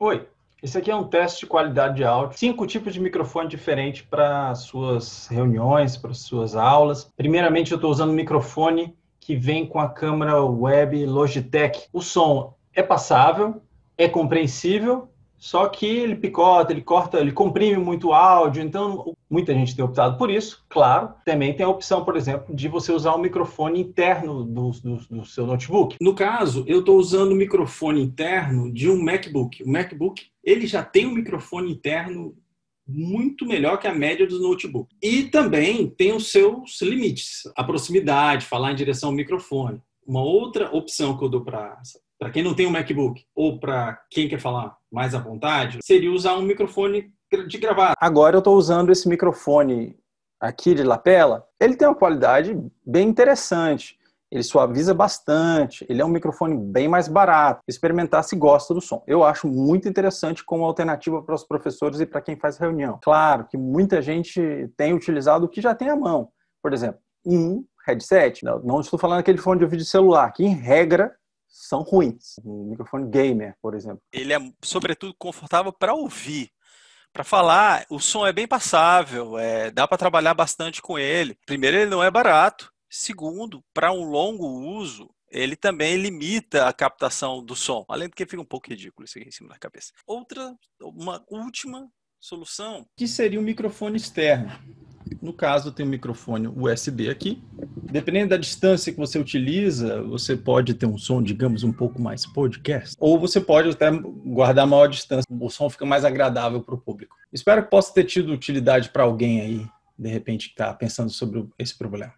Oi, esse aqui é um teste de qualidade de áudio. Cinco tipos de microfone diferentes para suas reuniões, para suas aulas. Primeiramente, eu estou usando um microfone que vem com a câmera web Logitech. O som é passável, é compreensível só que ele picota, ele corta, ele comprime muito áudio, então muita gente tem optado por isso, claro. Também tem a opção, por exemplo, de você usar o microfone interno do, do, do, seu notebook. No caso, eu estou usando o microfone interno de um MacBook. O MacBook ele já tem um microfone interno muito melhor que a média dos notebooks. E também tem os seus limites, a proximidade, falar em direção ao microfone uma outra opção que eu dou para para quem não tem um MacBook ou para quem quer falar mais à vontade, seria usar um microfone de gravata. Agora eu estou usando esse microfone aqui de lapela. Ele tem uma qualidade bem interessante. Ele suaviza bastante, ele é um microfone bem mais barato. Experimentar se gosta do som. Eu acho muito interessante como alternativa para os professores e para quem faz reunião. Claro que muita gente tem utilizado o que já tem à mão. Por exemplo, um headset, não, não estou falando aquele fone de ouvido celular, que em regra são ruins. Um microfone gamer, por exemplo. Ele é, sobretudo, confortável para ouvir. Para falar, o som é bem passável, é, dá para trabalhar bastante com ele. Primeiro, ele não é barato. Segundo, para um longo uso, ele também limita a captação do som. Além do que fica um pouco ridículo isso aqui em cima da cabeça. Outra, uma última solução. Que seria um microfone externo. No caso, tem um microfone USB aqui. Dependendo da distância que você utiliza, você pode ter um som, digamos, um pouco mais podcast, ou você pode até guardar maior distância. O som fica mais agradável para o público. Espero que possa ter tido utilidade para alguém aí, de repente, que está pensando sobre esse problema.